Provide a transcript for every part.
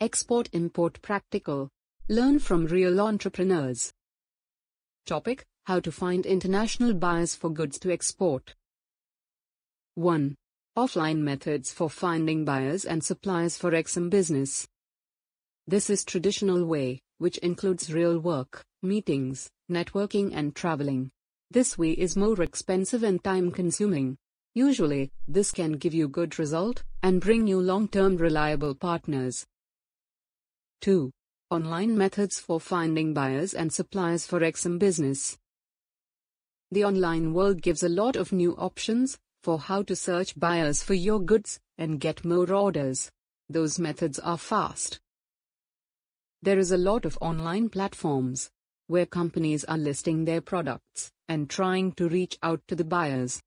Export Import Practical. Learn from real entrepreneurs. Topic How to find international buyers for goods to export. 1. Offline methods for finding buyers and suppliers for XM business. This is traditional way, which includes real work, meetings, networking and traveling. This way is more expensive and time consuming. Usually, this can give you good result and bring you long-term reliable partners. 2. Online methods for finding buyers and suppliers for XM business. The online world gives a lot of new options for how to search buyers for your goods and get more orders. Those methods are fast. There is a lot of online platforms where companies are listing their products and trying to reach out to the buyers.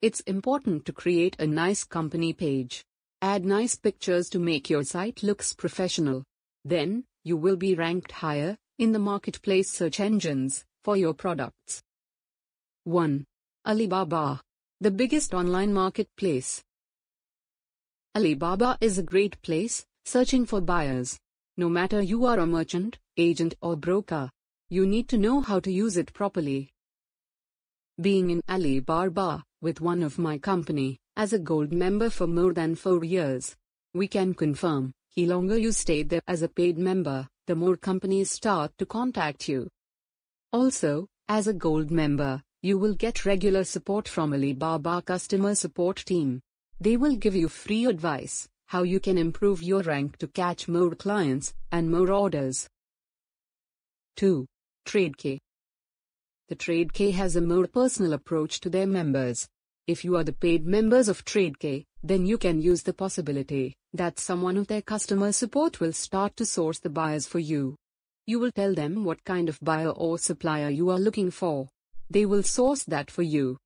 It's important to create a nice company page Add nice pictures to make your site looks professional. Then, you will be ranked higher in the marketplace search engines for your products. 1. Alibaba, the biggest online marketplace. Alibaba is a great place searching for buyers. No matter you are a merchant, agent or broker, you need to know how to use it properly. Being in Alibaba with one of my company, as a gold member for more than four years. We can confirm, the longer you stay there as a paid member, the more companies start to contact you. Also, as a gold member, you will get regular support from Alibaba customer support team. They will give you free advice, how you can improve your rank to catch more clients and more orders. 2. TradeK The TradeK has a more personal approach to their members. If you are the paid members of TradeK, then you can use the possibility that someone of their customer support will start to source the buyers for you. You will tell them what kind of buyer or supplier you are looking for. They will source that for you.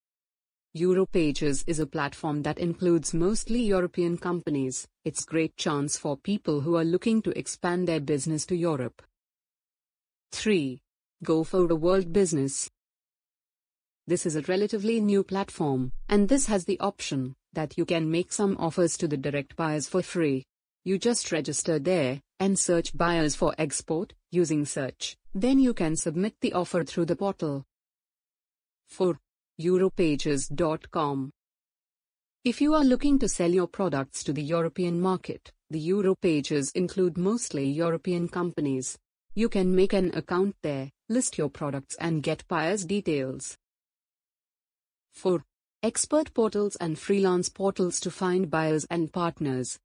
Europages is a platform that includes mostly European companies. It's great chance for people who are looking to expand their business to Europe. 3. Go for a world business. This is a relatively new platform, and this has the option that you can make some offers to the direct buyers for free. You just register there and search buyers for export using search. Then you can submit the offer through the portal. 4. Europages.com If you are looking to sell your products to the European market, the Europages include mostly European companies. You can make an account there, list your products and get buyers details. 4. Expert portals and freelance portals to find buyers and partners.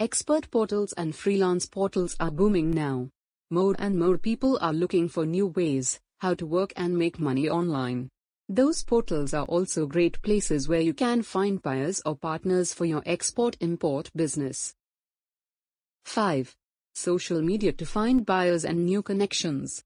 Expert portals and freelance portals are booming now. More and more people are looking for new ways how to work and make money online. Those portals are also great places where you can find buyers or partners for your export import business. 5. Social media to find buyers and new connections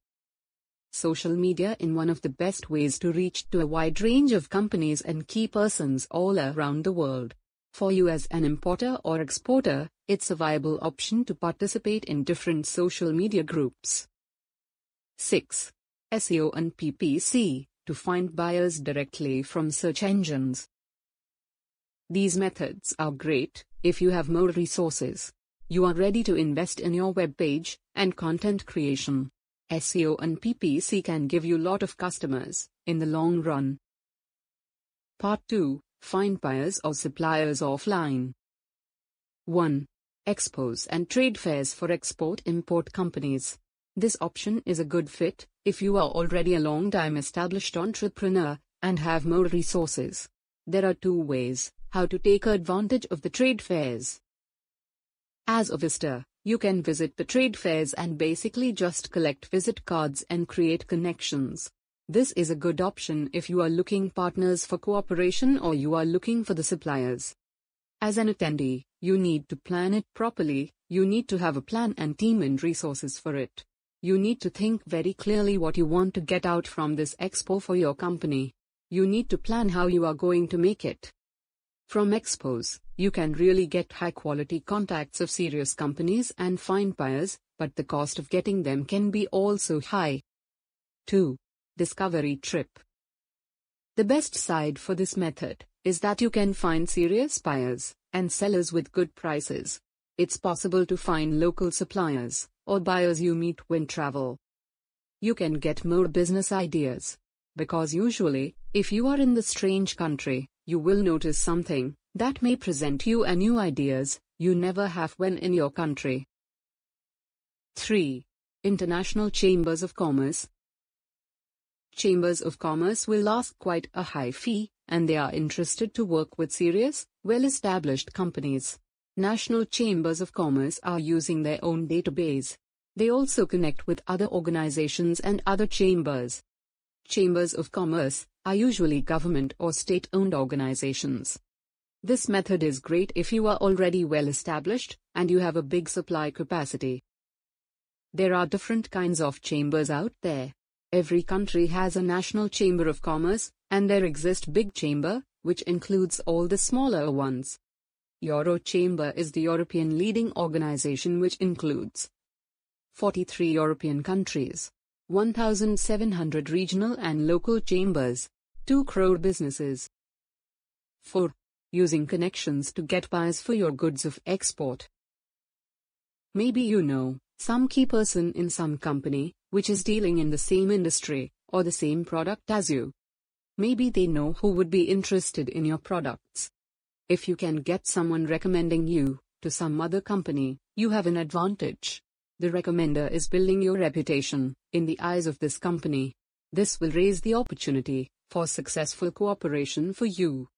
social media in one of the best ways to reach to a wide range of companies and key persons all around the world. For you as an importer or exporter, it's a viable option to participate in different social media groups. 6. SEO and PPC to find buyers directly from search engines. These methods are great if you have more resources. You are ready to invest in your web page and content creation. SEO and PPC can give you lot of customers in the long run. Part 2 Find buyers or suppliers offline. 1. Expos and trade fairs for export import companies. This option is a good fit if you are already a long time established entrepreneur and have more resources. There are two ways how to take advantage of the trade fairs. As a visitor, you can visit the trade fairs and basically just collect visit cards and create connections. This is a good option if you are looking partners for cooperation or you are looking for the suppliers. As an attendee, you need to plan it properly, you need to have a plan and team and resources for it. You need to think very clearly what you want to get out from this expo for your company. You need to plan how you are going to make it. From expos, you can really get high quality contacts of serious companies and find buyers, but the cost of getting them can be also high. 2. Discovery Trip The best side for this method is that you can find serious buyers and sellers with good prices. It's possible to find local suppliers or buyers you meet when travel. You can get more business ideas. Because usually, if you are in the strange country, you will notice something that may present you a new ideas you never have when in your country. 3. International Chambers of Commerce Chambers of Commerce will ask quite a high fee, and they are interested to work with serious, well-established companies. National Chambers of Commerce are using their own database. They also connect with other organizations and other chambers. Chambers of Commerce are usually government or state-owned organizations. This method is great if you are already well established and you have a big supply capacity. There are different kinds of chambers out there. Every country has a national chamber of commerce, and there exist big chamber, which includes all the smaller ones. Euro Chamber is the European leading organization which includes 43 European countries. 1,700 regional and local chambers, 2 crore businesses. 4. Using connections to get buyers for your goods of export. Maybe you know some key person in some company which is dealing in the same industry or the same product as you. Maybe they know who would be interested in your products. If you can get someone recommending you to some other company, you have an advantage. The recommender is building your reputation. In the eyes of this company, this will raise the opportunity for successful cooperation for you.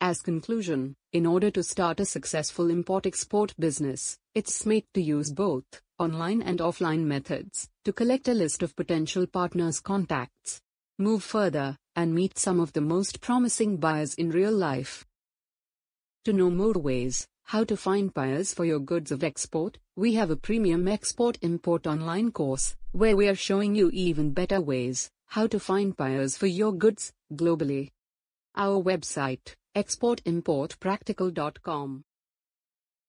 As conclusion, in order to start a successful import export business, it's made to use both online and offline methods to collect a list of potential partners' contacts, move further, and meet some of the most promising buyers in real life. To know more ways how to find buyers for your goods of export, we have a premium export import online course, where we are showing you even better ways, how to find buyers for your goods, globally. Our website, exportimportpractical.com